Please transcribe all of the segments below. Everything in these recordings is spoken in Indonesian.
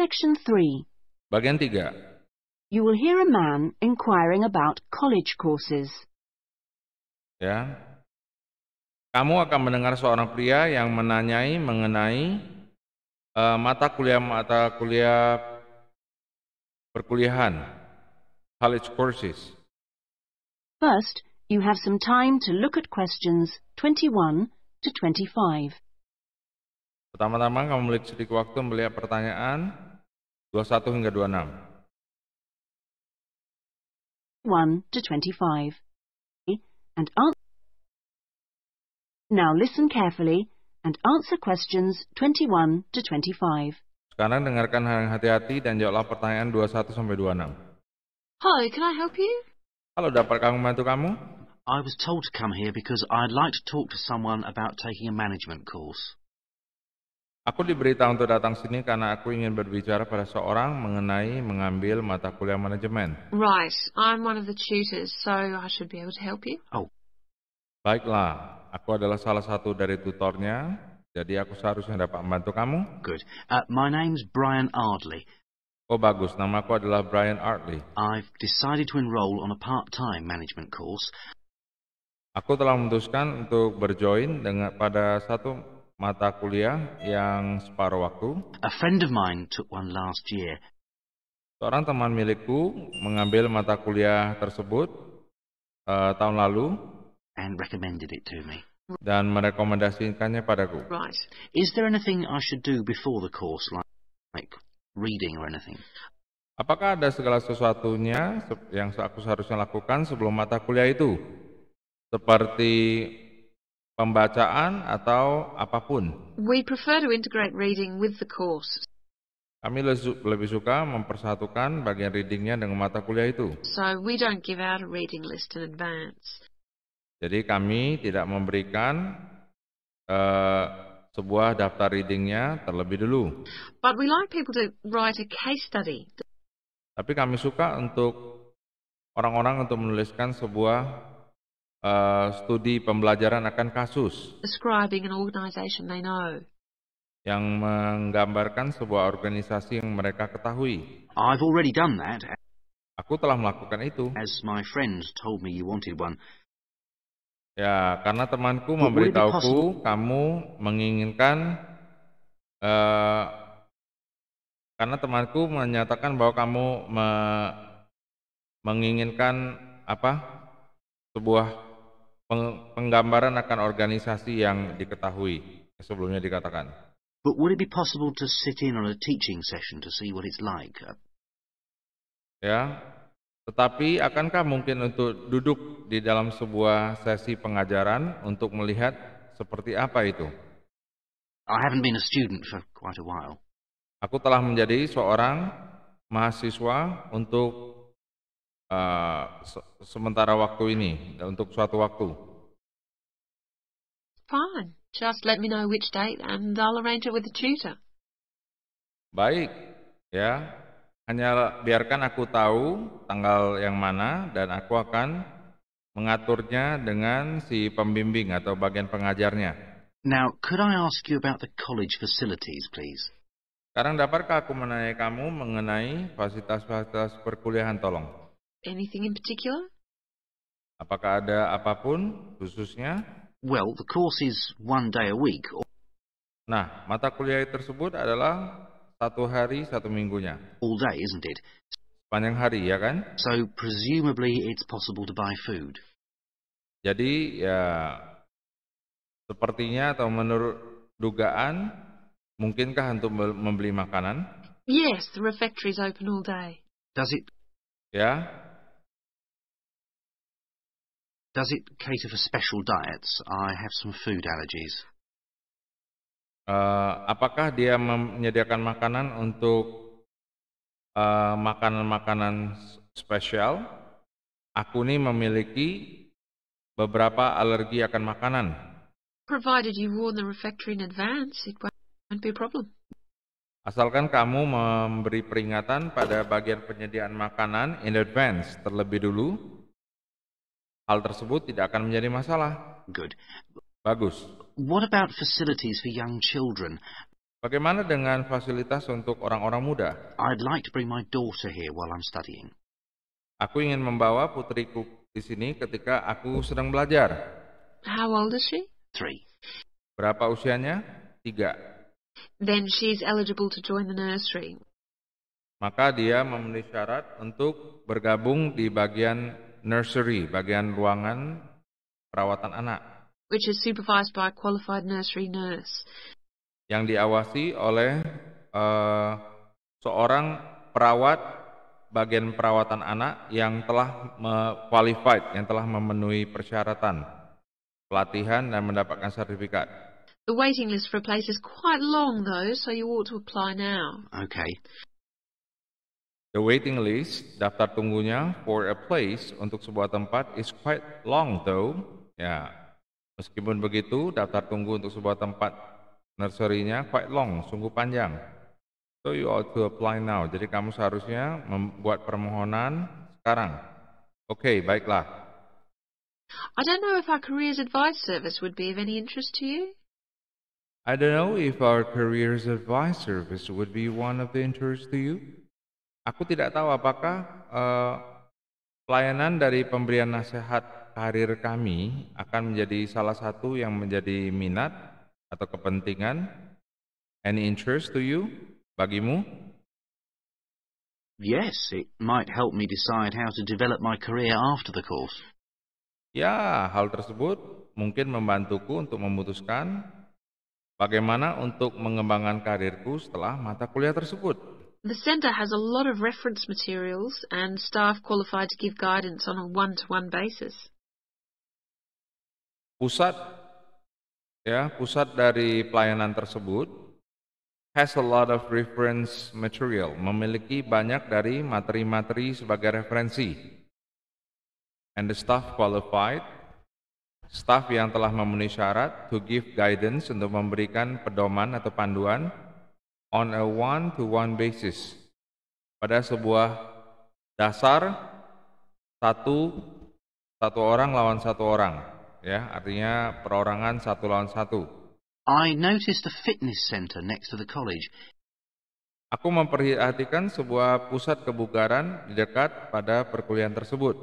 Section 3. Bagian 3. You will hear a man inquiring about college courses. Ya. Kamu akan mendengar seorang pria yang menanyai mengenai uh, mata kuliah-mata kuliah perkuliahan, college courses. First, you have some time to look at questions 21 to 25. Pertama-tama kamu memiliki sedikit waktu melihat pertanyaan 21 hingga 26. 1 to 25. And answer. Now listen carefully and answer questions 21 to 25. Sekarang dengarkan dengan hati-hati dan jawablah pertanyaan 21 sampai 26. Hi, can I help you? Halo, dapat kami membantu kamu? I was told to come here because I'd like to talk to someone about taking a management course. Aku diberitahu untuk datang sini karena aku ingin berbicara pada seorang mengenai mengambil mata kuliah manajemen. Right, I'm one of the tutors, so I should be able to help you. Oh. Baiklah, aku adalah salah satu dari tutornya, jadi aku seharusnya dapat membantu kamu. Good. Uh, my name's Brian Ardley. Oh bagus, nama aku adalah Brian Ardley. I've decided to enroll on a part-time management course. Aku telah memutuskan untuk berjoin dengan pada satu mata kuliah yang separuh waktu. A friend of mine took one last year. Seorang teman milikku mengambil mata kuliah tersebut uh, tahun lalu and recommended it to me. Dan merekomendasikannya padaku. Right. Is there anything I should do before the course like, like reading or anything? Apakah ada segala sesuatunya yang aku seharusnya lakukan sebelum mata kuliah itu? Seperti pembacaan atau apapun. We prefer to integrate reading with the course. Kami lebih suka mempersatukan bagian readingnya dengan mata kuliah itu. So we don't give out a reading list in advance. Jadi kami tidak memberikan uh, sebuah daftar readingnya terlebih dulu. But we like people to write a case study. Tapi kami suka untuk orang-orang untuk menuliskan sebuah Eh, studi pembelajaran akan kasus. Describing an organization they know. Yang menggambarkan sebuah organisasi yang mereka ketahui. I've already done that. Aku telah melakukan itu. As my friend told me you wanted one. Ya, karena temanku memberitahuku kamu menginginkan uh, karena temanku menyatakan bahwa kamu me menginginkan apa? sebuah penggambaran akan organisasi yang diketahui sebelumnya dikatakan. But would it be possible to sit in on a teaching session to see what it's like? Ya, tetapi akankah mungkin untuk duduk di dalam sebuah sesi pengajaran untuk melihat seperti apa itu? I haven't been a student for quite a while. Aku telah menjadi seorang mahasiswa untuk uh, se sementara waktu ini untuk suatu waktu. Fine. Just let me know which date and I'll arrange it with the tutor. Baik, ya. Hanya biarkan aku tahu tanggal yang mana dan aku akan mengaturnya dengan si pembimbing atau bagian pengajarnya. Now, could I ask you about the college facilities, please? Sekarang dapatkah aku menanya kamu mengenai fasilitas-fasilitas perkuliahan tolong? Anything in particular? Apakah ada apapun khususnya? Well, the course is one day a week. Nah, mata kuliah tersebut adalah satu hari satu minggunya. All day, isn't it? Sepanjang hari, ya kan? So presumably it's possible to buy food. Jadi ya sepertinya atau menurut dugaan mungkinkah untuk membeli makanan? Yes, the refectory is open all day. Does it? Ya, Does it cater for special diets? I have some food allergies. Uh, apakah dia menyediakan makanan untuk makanan eh, makanan-makanan spesial? Aku ini memiliki beberapa alergi akan makanan. Provided you warn the refectory in advance, it won't be a problem. Asalkan kamu memberi peringatan pada bagian penyediaan makanan in advance terlebih dulu, Hal tersebut tidak akan menjadi masalah. Good. Bagus. What about facilities for young children? Bagaimana dengan fasilitas untuk orang-orang muda? I'd like to bring my daughter here while I'm studying. Aku ingin membawa putriku di sini ketika aku sedang belajar. How old is she? Three. Berapa usianya? Tiga. Then she's eligible to join the nursery. Maka dia memenuhi syarat untuk bergabung di bagian nursery, bagian ruangan perawatan anak. Which is supervised by a qualified nursery nurse. Yang diawasi oleh uh, seorang perawat bagian perawatan anak yang telah qualified, yang telah memenuhi persyaratan pelatihan dan mendapatkan sertifikat. The waiting list for a place is quite long though, so you ought to apply now. Okay. The waiting list, daftar tunggunya for a place untuk sebuah tempat is quite long though. Ya, meskipun begitu daftar tunggu untuk sebuah tempat nursery quite long, sungguh panjang. So you ought to apply now. Jadi kamu seharusnya membuat permohonan sekarang. Oke, okay, baiklah. I don't know if our careers advice service would be of any interest to you. I don't know if our careers advice service would be one of the interest to you. Aku tidak tahu apakah eh, pelayanan dari pemberian nasihat karir kami akan menjadi salah satu yang menjadi minat atau kepentingan any interest to you bagimu? Yes, it might help me decide how to develop my career after the course. Ya, hal tersebut mungkin membantuku untuk memutuskan bagaimana untuk mengembangkan karirku setelah mata kuliah tersebut. The centre has a lot of reference materials and staff qualified to give guidance on a one-to-one basis. Pusat ya, pusat dari pelayanan tersebut has a lot of reference material, memiliki banyak dari materi-materi sebagai referensi. And the staff qualified staff yang telah memenuhi syarat to give guidance untuk memberikan pedoman atau panduan on a one-to-one basis pada sebuah dasar satu satu orang lawan satu orang ya artinya perorangan satu lawan satu. I noticed a fitness center next to the college. Aku memperhatikan sebuah pusat kebugaran di dekat pada perkuliahan tersebut.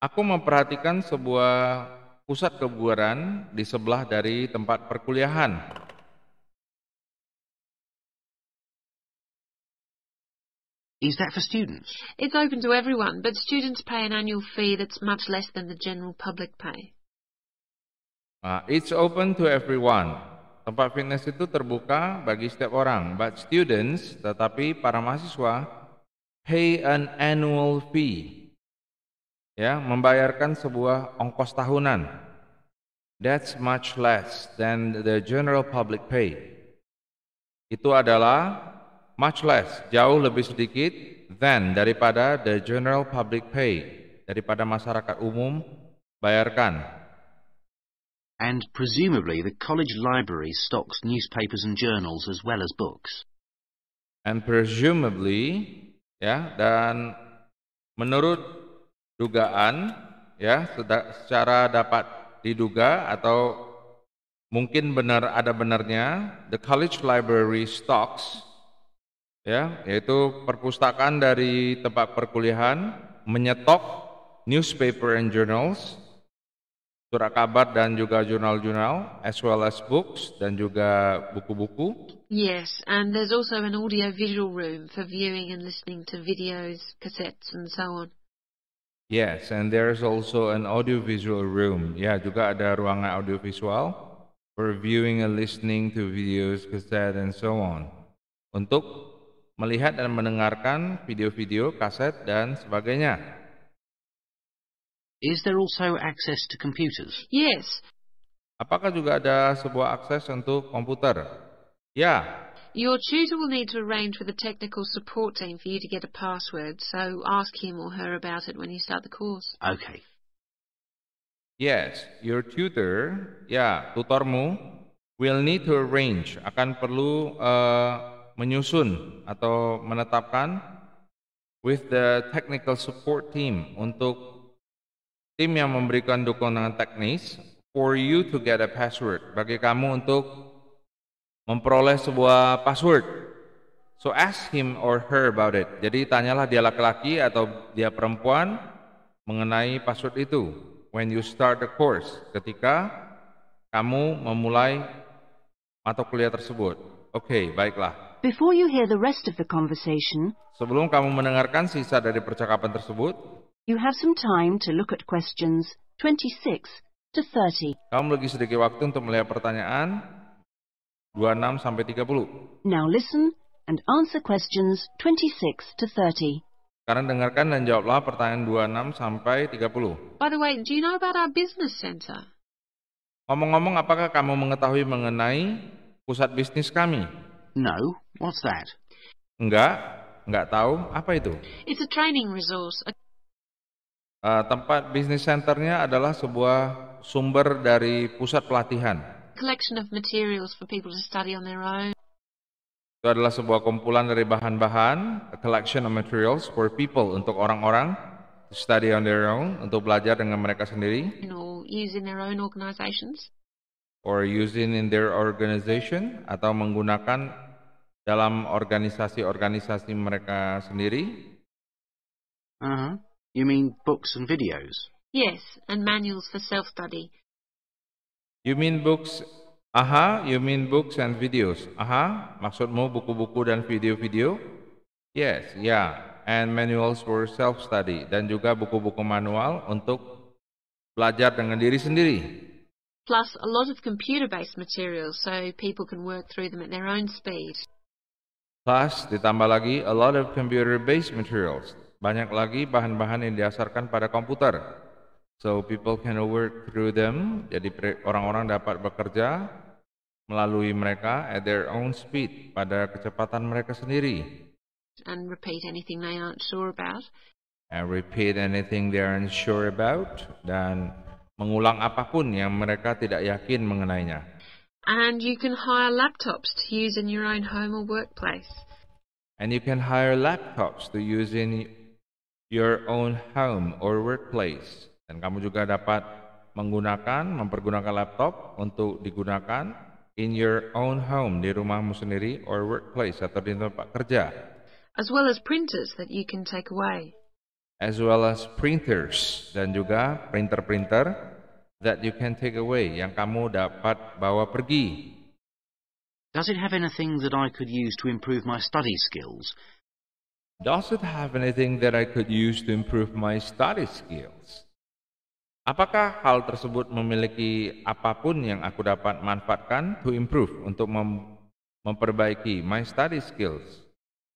Aku memperhatikan sebuah pusat kebugaran di sebelah dari tempat perkuliahan. Is that for students? It's open to everyone, but students pay an annual fee that's much less than the general public pay. Uh, it's open to everyone. Tempat fitness itu terbuka bagi setiap orang, but students, tetapi para mahasiswa, pay an annual fee. Ya, membayarkan sebuah ongkos tahunan. That's much less than the general public pay. Itu adalah much less, jauh lebih sedikit than daripada the general public pay, daripada masyarakat umum bayarkan. And presumably the college library stocks newspapers and journals as well as books. And presumably, ya, dan menurut dugaan, ya, secara dapat diduga atau mungkin benar ada benarnya, the college library stocks ya, yaitu perpustakaan dari tempat perkuliahan, menyetok newspaper and journals, surat kabar dan juga jurnal-jurnal, as well as books dan juga buku-buku. Yes, and there's also an audio-visual room for viewing and listening to videos, cassettes, and so on. Yes, and there is also an audio-visual room. Ya, yeah, juga ada ruangan audio visual for viewing and listening to videos, cassette, and so on. Untuk melihat dan mendengarkan video-video, kaset, dan sebagainya. Is there also access to computers? Yes. Apakah juga ada sebuah akses untuk komputer? Ya. Your tutor will need to arrange with the technical support team for you to get a password, so ask him or her about it when you start the course. Okay. Yes, your tutor, ya, tutormu will need to arrange, akan perlu uh, menyusun atau menetapkan with the technical support team untuk tim yang memberikan dukungan teknis for you to get a password bagi kamu untuk memperoleh sebuah password. So ask him or her about it. Jadi tanyalah dia laki-laki atau dia perempuan mengenai password itu. When you start the course, ketika kamu memulai mata kuliah tersebut. Oke, okay, baiklah. Before you hear the rest of the conversation, sebelum kamu mendengarkan sisa dari percakapan tersebut, you have some time to look at questions 26 to 30. Kamu lagi sedikit waktu untuk melihat pertanyaan 26 sampai 30. Now listen and answer questions 26 to 30. Sekarang dengarkan dan jawablah pertanyaan 26 sampai 30. By the way, do you know about our business center? Ngomong-ngomong, apakah kamu mengetahui mengenai pusat bisnis kami? No. What's that? Enggak, enggak tahu. Apa itu? It's a training resource. Uh, tempat bisnis centernya adalah sebuah sumber dari pusat pelatihan. of for to study on their own. Itu adalah sebuah kumpulan dari bahan-bahan, a collection of materials for people untuk orang-orang to study on their own, untuk belajar dengan mereka sendiri. Or their own Or using in their organization atau menggunakan dalam organisasi-organisasi mereka sendiri? Uh-huh. You mean books and videos? Yes, and manuals for self-study. You mean books? Aha, you mean books and videos. Aha, maksudmu buku-buku dan video-video? Yes, yeah, and manuals for self-study dan juga buku-buku manual untuk belajar dengan diri sendiri. Plus a lot of computer-based materials so people can work through them at their own speed. Plus, ditambah lagi, a lot of computer-based materials. Banyak lagi bahan-bahan yang diasarkan pada komputer. So, people can work through them. Jadi, orang-orang dapat bekerja melalui mereka at their own speed, pada kecepatan mereka sendiri. And repeat anything they aren't sure about. And repeat anything they aren't sure about. Dan mengulang apapun yang mereka tidak yakin mengenainya. And you can hire laptops to use in your own home or workplace. And you can hire laptops to use in your own home or workplace. Dan kamu juga dapat menggunakan, mempergunakan laptop untuk digunakan in your own home, di rumahmu sendiri, or workplace, atau di tempat kerja. As well as printers that you can take away. As well as printers, dan juga printer-printer that you can take away, yang kamu dapat bawa pergi? Does it have anything that I could use to improve my study skills? Does it have anything that I could use to improve my study skills? Apakah hal tersebut memiliki apapun yang aku dapat manfaatkan to improve untuk mem memperbaiki my study skills,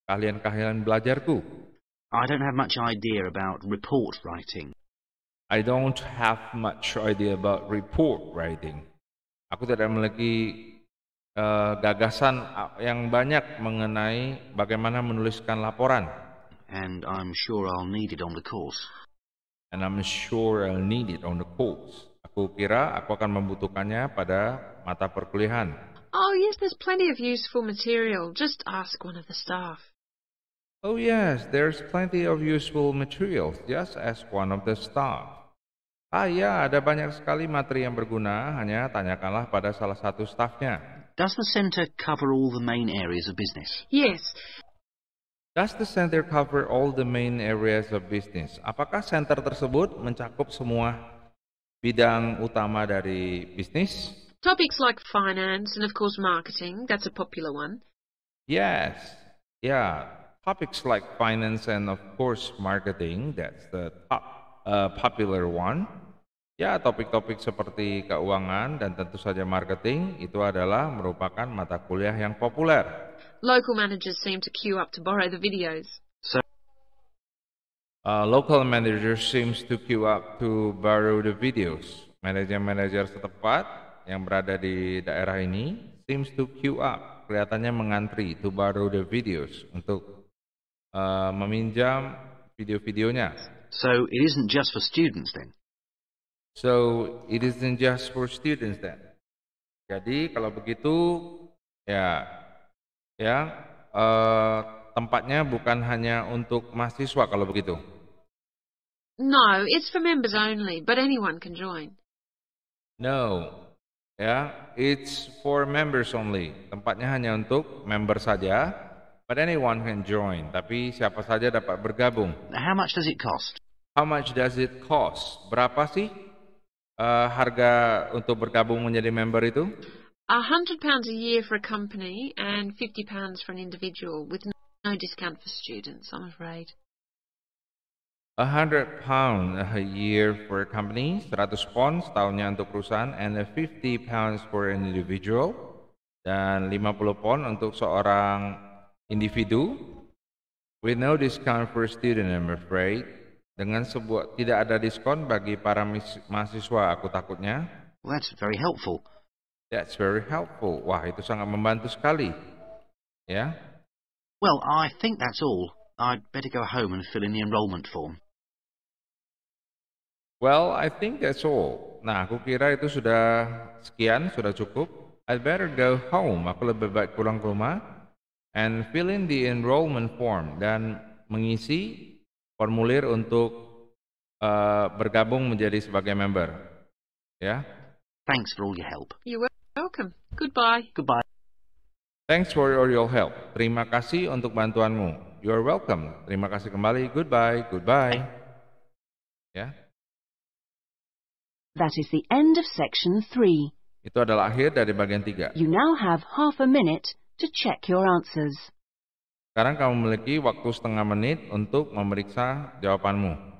Kalian-kalian belajarku? I don't have much idea about report writing. I don't have much idea about report writing. Aku tidak memiliki uh, gagasan ah, yang banyak mengenai bagaimana menuliskan laporan. And I'm sure I'll need it on the course. And I'm sure I'll need it on the course. Aku kira aku akan membutuhkannya pada mata perkuliahan. Oh yes, there's plenty of useful material. Just ask one of the staff. Oh, yes, there's plenty of useful materials, just as one of the staff. Ah ya, ada banyak sekali materi yang berguna, hanya tanyakanlah pada salah satu stafnya. Does the center cover all the main areas of business? Yes. Does the center cover all the main areas of business? Apakah center tersebut mencakup semua bidang utama dari bisnis? Topics like finance and of course marketing, that's a popular one. Yes. Ya, topics like finance and of course marketing. That's the top uh, popular one. Ya, topik-topik seperti keuangan dan tentu saja marketing itu adalah merupakan mata kuliah yang populer. Local managers seem to queue up to borrow the videos. So, uh, local managers seems to queue up to borrow the videos. Manajer-manajer setempat yang berada di daerah ini seems to queue up, kelihatannya mengantri to borrow the videos untuk Eh, meminjam video-videonya. So it isn't just for students then. So it isn't just for students then. Jadi kalau begitu ya ya uh, tempatnya bukan hanya untuk mahasiswa kalau begitu. No, it's for members only, but anyone can join. No, ya, yeah, it's for members only. Tempatnya hanya untuk member saja, But anyone can join, tapi siapa saja dapat bergabung. How much does it cost? How much does it cost? Berapa sih uh, harga untuk bergabung menjadi member itu? A hundred pounds a year for a company and fifty pounds for an individual with no discount for students, I'm afraid. A hundred pounds a year for a company, 100 pound setahunnya untuk perusahaan, and pounds for an individual, dan 50 pound untuk seorang individu. We know discount for student, I'm afraid. Dengan sebuah tidak ada diskon bagi para mahasiswa, aku takutnya. Well, that's very helpful. That's very helpful. Wah, itu sangat membantu sekali. Ya. Yeah? Well, I think that's all. I'd better go home and fill in the enrollment form. Well, I think that's all. Nah, aku kira itu sudah sekian, sudah cukup. I'd better go home. Aku lebih baik pulang ke rumah and fill in the enrollment form dan mengisi formulir untuk uh, bergabung menjadi sebagai member. Ya. Yeah? Thanks for all your help. You're welcome. Goodbye. Goodbye. Thanks for all your help. Terima kasih untuk bantuanmu. You're welcome. Terima kasih kembali. Goodbye. Goodbye. Ya. Yeah? That is the end of section 3. Itu adalah akhir dari bagian 3. You now have half a minute to check your answers. Sekarang kamu memiliki waktu setengah menit untuk memeriksa jawabanmu.